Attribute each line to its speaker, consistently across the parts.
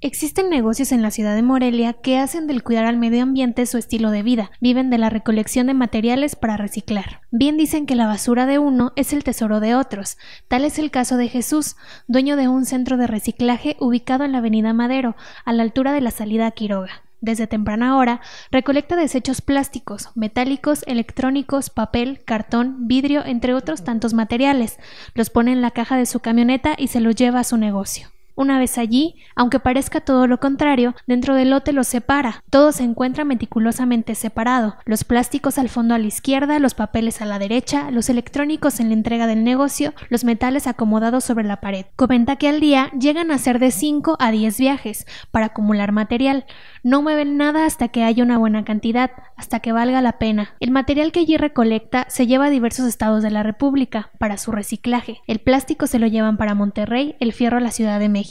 Speaker 1: Existen negocios en la ciudad de Morelia que hacen del cuidar al medio ambiente su estilo de vida, viven de la recolección de materiales para reciclar. Bien dicen que la basura de uno es el tesoro de otros, tal es el caso de Jesús, dueño de un centro de reciclaje ubicado en la avenida Madero, a la altura de la salida a Quiroga. Desde temprana hora, recolecta desechos plásticos, metálicos, electrónicos, papel, cartón, vidrio, entre otros tantos materiales. Los pone en la caja de su camioneta y se los lleva a su negocio. Una vez allí, aunque parezca todo lo contrario, dentro del lote los separa. Todo se encuentra meticulosamente separado. Los plásticos al fondo a la izquierda, los papeles a la derecha, los electrónicos en la entrega del negocio, los metales acomodados sobre la pared. Comenta que al día llegan a ser de 5 a 10 viajes para acumular material. No mueven nada hasta que haya una buena cantidad, hasta que valga la pena. El material que allí recolecta se lleva a diversos estados de la República para su reciclaje. El plástico se lo llevan para Monterrey, el fierro a la Ciudad de México.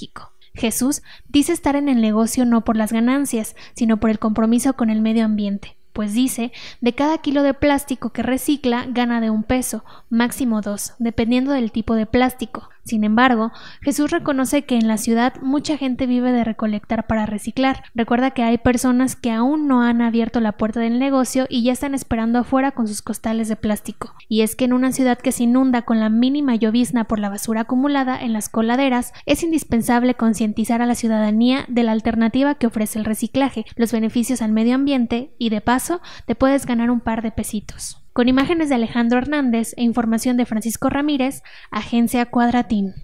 Speaker 1: Jesús dice estar en el negocio no por las ganancias, sino por el compromiso con el medio ambiente, pues dice, de cada kilo de plástico que recicla gana de un peso, máximo dos, dependiendo del tipo de plástico. Sin embargo, Jesús reconoce que en la ciudad mucha gente vive de recolectar para reciclar. Recuerda que hay personas que aún no han abierto la puerta del negocio y ya están esperando afuera con sus costales de plástico. Y es que en una ciudad que se inunda con la mínima llovizna por la basura acumulada en las coladeras, es indispensable concientizar a la ciudadanía de la alternativa que ofrece el reciclaje, los beneficios al medio ambiente y de paso te puedes ganar un par de pesitos con imágenes de Alejandro Hernández e información de Francisco Ramírez, Agencia Cuadratín.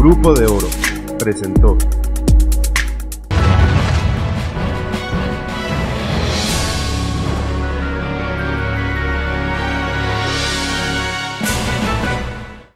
Speaker 2: Grupo de Oro presentó.